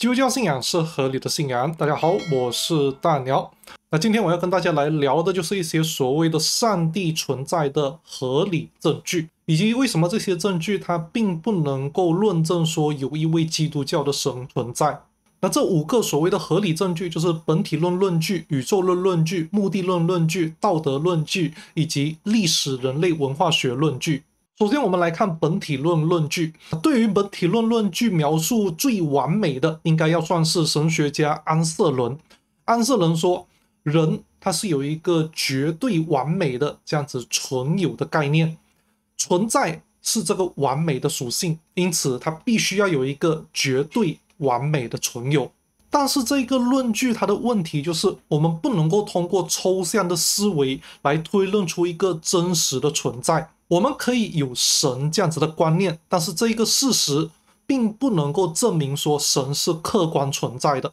基督教信仰是合理的信仰。大家好，我是大鸟。那今天我要跟大家来聊的就是一些所谓的上帝存在的合理证据，以及为什么这些证据它并不能够论证说有一位基督教的神存在。那这五个所谓的合理证据就是本体论论据、宇宙论论据、目的论论据、道德论据以及历史人类文化学论据。首先，我们来看本体论论据。对于本体论论据描述最完美的，应该要算是神学家安瑟伦。安瑟伦说，人他是有一个绝对完美的这样子存有的概念，存在是这个完美的属性，因此他必须要有一个绝对完美的存有。但是这个论据它的问题就是，我们不能够通过抽象的思维来推论出一个真实的存在。我们可以有神这样子的观念，但是这一个事实并不能够证明说神是客观存在的。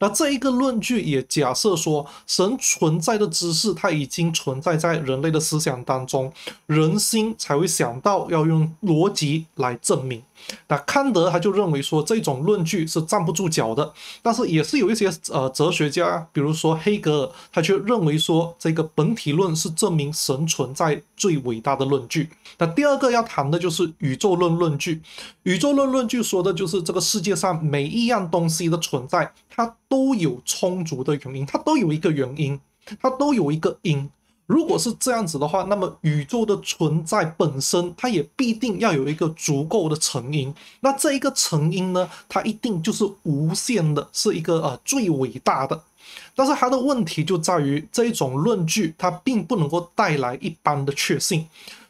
那这一个论据也假设说神存在的知识，它已经存在在人类的思想当中，人心才会想到要用逻辑来证明。那康德他就认为说这种论据是站不住脚的，但是也是有一些呃哲学家，比如说黑格尔，他却认为说这个本体论是证明神存在最伟大的论据。那第二个要谈的就是宇宙论论据，宇宙论论据说的就是这个世界上每一样东西的存在，它都有充足的原因，它都有一个原因，它都有一个因。如果是这样子的话，那么宇宙的存在本身，它也必定要有一个足够的成因。那这一个成因呢，它一定就是无限的，是一个呃最伟大的。但是它的问题就在于这一种论据，它并不能够带来一般的确信。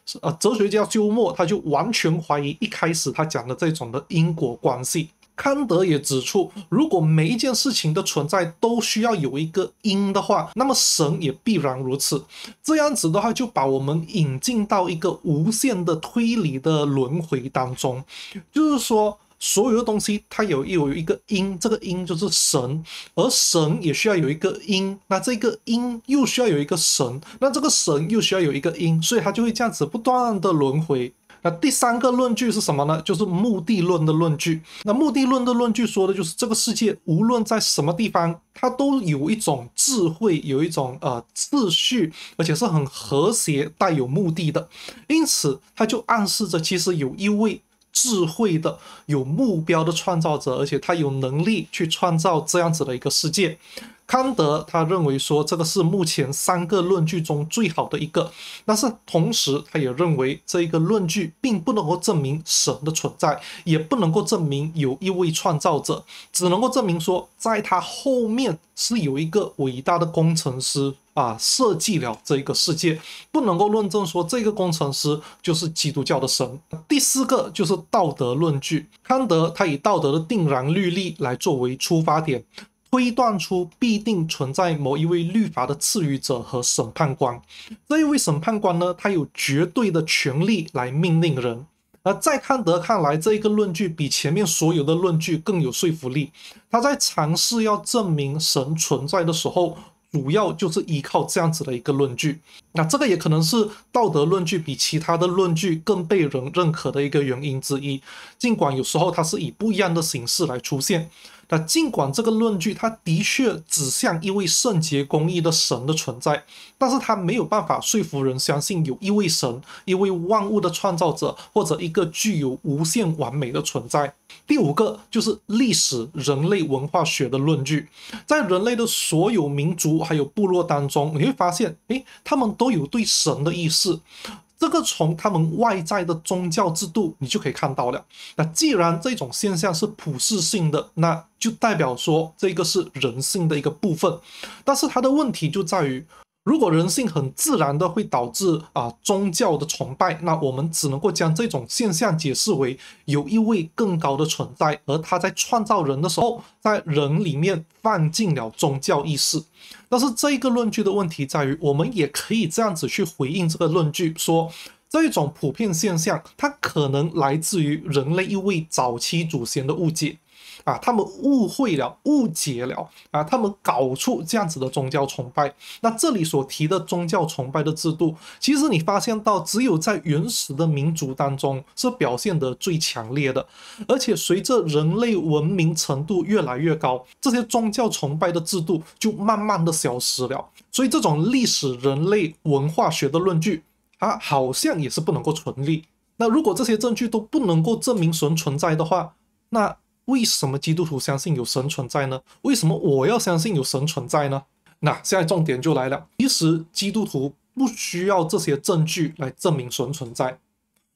是呃，哲学家休谟他就完全怀疑一开始他讲的这种的因果关系。康德也指出，如果每一件事情的存在都需要有一个因的话，那么神也必然如此。这样子的话，就把我们引进到一个无限的推理的轮回当中。就是说，所有的东西它有有一个因，这个因就是神，而神也需要有一个因，那这个因又需要有一个神，那这个神又需要有一个因，所以它就会这样子不断的轮回。那第三个论据是什么呢？就是目的论的论据。那目的论的论据说的就是这个世界，无论在什么地方，它都有一种智慧，有一种呃秩序，而且是很和谐，带有目的的。因此，它就暗示着其实有一位智慧的、有目标的创造者，而且他有能力去创造这样子的一个世界。康德他认为说，这个是目前三个论据中最好的一个，但是同时他也认为这一个论据并不能够证明神的存在，也不能够证明有一位创造者，只能够证明说，在他后面是有一个伟大的工程师啊，设计了这一个世界，不能够论证说这个工程师就是基督教的神。第四个就是道德论据，康德他以道德的定然律例来作为出发点。推断出必定存在某一位律法的赐予者和审判官，这一位审判官呢，他有绝对的权利来命令人。而在康德看来，这一个论据比前面所有的论据更有说服力。他在尝试要证明神存在的时候，主要就是依靠这样子的一个论据。那这个也可能是道德论据比其他的论据更被人认可的一个原因之一，尽管有时候它是以不一样的形式来出现。那尽管这个论据它的确指向一位圣洁公义的神的存在，但是它没有办法说服人相信有一位神，一位万物的创造者，或者一个具有无限完美的存在。第五个就是历史人类文化学的论据，在人类的所有民族还有部落当中，你会发现，诶，他们都有对神的意识。这个从他们外在的宗教制度，你就可以看到了。那既然这种现象是普世性的，那就代表说这个是人性的一个部分。但是它的问题就在于。如果人性很自然的会导致啊宗教的崇拜，那我们只能够将这种现象解释为有一位更高的存在，而他在创造人的时候，在人里面放进了宗教意识。但是这个论据的问题在于，我们也可以这样子去回应这个论据，说这一种普遍现象，它可能来自于人类一位早期祖先的误解。啊，他们误会了，误解了啊！他们搞出这样子的宗教崇拜。那这里所提的宗教崇拜的制度，其实你发现到，只有在原始的民族当中是表现得最强烈的，而且随着人类文明程度越来越高，这些宗教崇拜的制度就慢慢的消失了。所以这种历史人类文化学的论据，啊，好像也是不能够成立。那如果这些证据都不能够证明神存在的话，那。为什么基督徒相信有神存在呢？为什么我要相信有神存在呢？那现在重点就来了。其实基督徒不需要这些证据来证明神存在。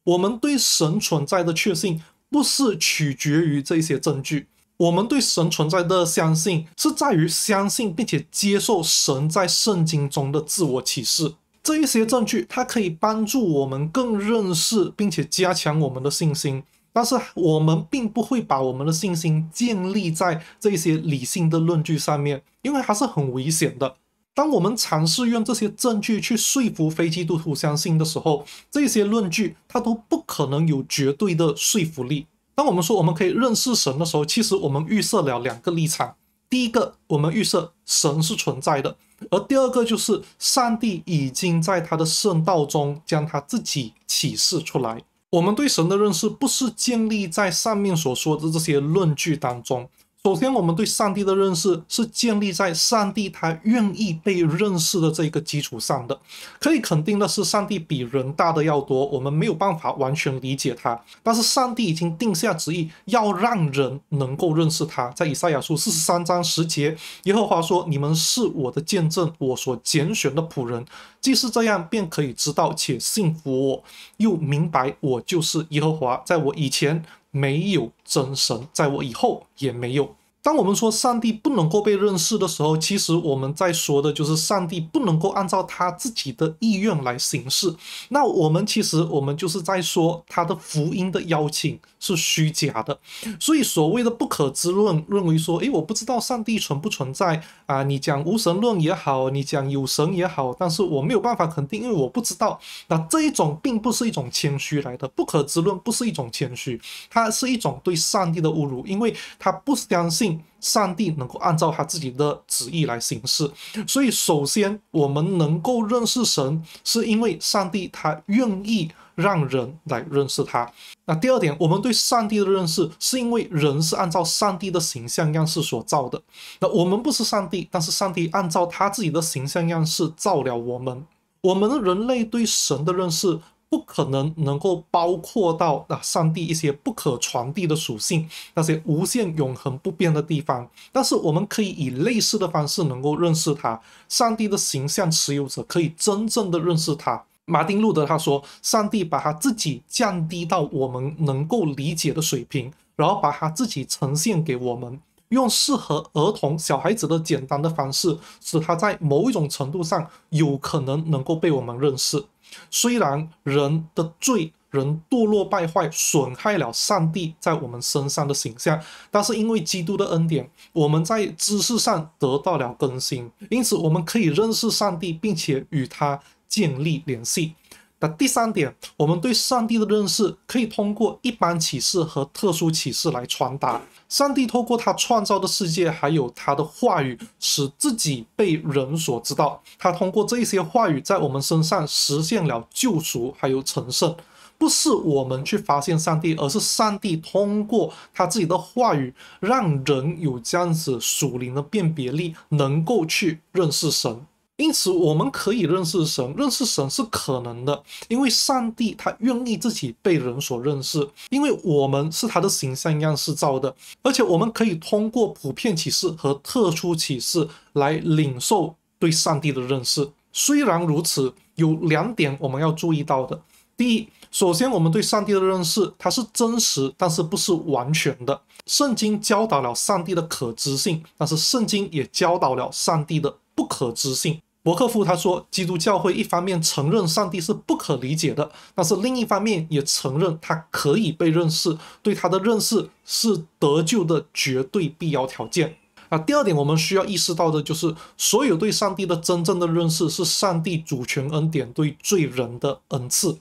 我们对神存在的确信不是取决于这些证据。我们对神存在的相信是在于相信并且接受神在圣经中的自我启示。这一些证据它可以帮助我们更认识并且加强我们的信心。但是我们并不会把我们的信心建立在这些理性的论据上面，因为还是很危险的。当我们尝试用这些证据去说服非基督徒相信的时候，这些论据它都不可能有绝对的说服力。当我们说我们可以认识神的时候，其实我们预设了两个立场：第一个，我们预设神是存在的；而第二个就是上帝已经在他的圣道中将他自己启示出来。我们对神的认识，不是建立在上面所说的这些论据当中。首先，我们对上帝的认识是建立在上帝他愿意被认识的这个基础上的。可以肯定的是，上帝比人大的要多，我们没有办法完全理解他。但是，上帝已经定下旨意，要让人能够认识他。在以赛亚书四十三章十节，耶和华说：“你们是我的见证，我所拣选的仆人。既是这样，便可以知道且信服我，又明白我就是耶和华。在我以前。”没有真神，在我以后也没有。当我们说上帝不能够被认识的时候，其实我们在说的就是上帝不能够按照他自己的意愿来行事。那我们其实我们就是在说他的福音的邀请是虚假的。所以所谓的不可知论认为说，诶，我不知道上帝存不存在啊？你讲无神论也好，你讲有神也好，但是我没有办法肯定，因为我不知道。那这一种并不是一种谦虚来的，不可知论不是一种谦虚，它是一种对上帝的侮辱，因为他不相信。上帝能够按照他自己的旨意来行事，所以首先我们能够认识神，是因为上帝他愿意让人来认识他。那第二点，我们对上帝的认识，是因为人是按照上帝的形象样式所造的。那我们不是上帝，但是上帝按照他自己的形象样式造了我们。我们人类对神的认识。不可能能够包括到啊上帝一些不可传递的属性，那些无限永恒不变的地方。但是我们可以以类似的方式能够认识他，上帝的形象持有者可以真正的认识他。马丁路德他说，上帝把他自己降低到我们能够理解的水平，然后把他自己呈现给我们，用适合儿童小孩子的简单的方式，使他在某一种程度上有可能能够被我们认识。虽然人的罪、人堕落败坏、损害了上帝在我们身上的形象，但是因为基督的恩典，我们在知识上得到了更新，因此我们可以认识上帝，并且与他建立联系。那第三点，我们对上帝的认识可以通过一般启示和特殊启示来传达。上帝透过他创造的世界，还有他的话语，使自己被人所知道。他通过这些话语，在我们身上实现了救赎，还有成圣。不是我们去发现上帝，而是上帝通过他自己的话语，让人有这样子属灵的辨别力，能够去认识神。因此，我们可以认识神，认识神是可能的，因为上帝他愿意自己被人所认识，因为我们是他的形象样式造的，而且我们可以通过普遍启示和特殊启示来领受对上帝的认识。虽然如此，有两点我们要注意到的：第一，首先我们对上帝的认识它是真实，但是不是完全的。圣经教导了上帝的可知性，但是圣经也教导了上帝的不可知性。伯克夫他说，基督教会一方面承认上帝是不可理解的，但是另一方面也承认他可以被认识，对他的认识是得救的绝对必要条件。啊，第二点我们需要意识到的就是，所有对上帝的真正的认识是上帝主权恩典对罪人的恩赐。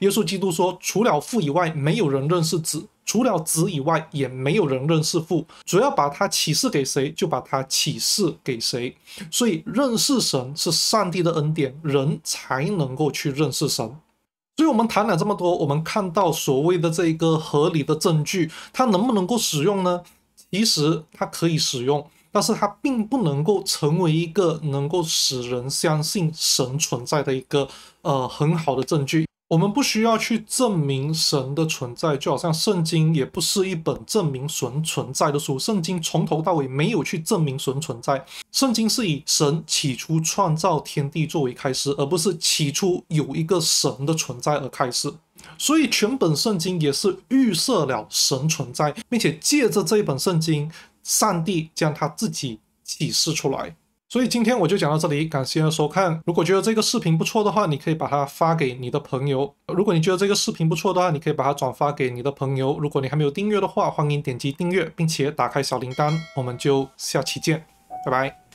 耶稣基督说，除了父以外，没有人认识子。除了子以外，也没有人认识父。主要把他启示给谁，就把他启示给谁。所以认识神是上帝的恩典，人才能够去认识神。所以，我们谈了这么多，我们看到所谓的这一个合理的证据，它能不能够使用呢？其实它可以使用，但是它并不能够成为一个能够使人相信神存在的一个呃很好的证据。我们不需要去证明神的存在，就好像圣经也不是一本证明神存在的书。圣经从头到尾没有去证明神存在，圣经是以神起初创造天地作为开始，而不是起初有一个神的存在而开始。所以全本圣经也是预设了神存在，并且借着这一本圣经，上帝将他自己启示出来。所以今天我就讲到这里，感谢收看。如果觉得这个视频不错的话，你可以把它发给你的朋友；如果你觉得这个视频不错的话，你可以把它转发给你的朋友。如果你还没有订阅的话，欢迎点击订阅，并且打开小铃铛。我们就下期见，拜拜。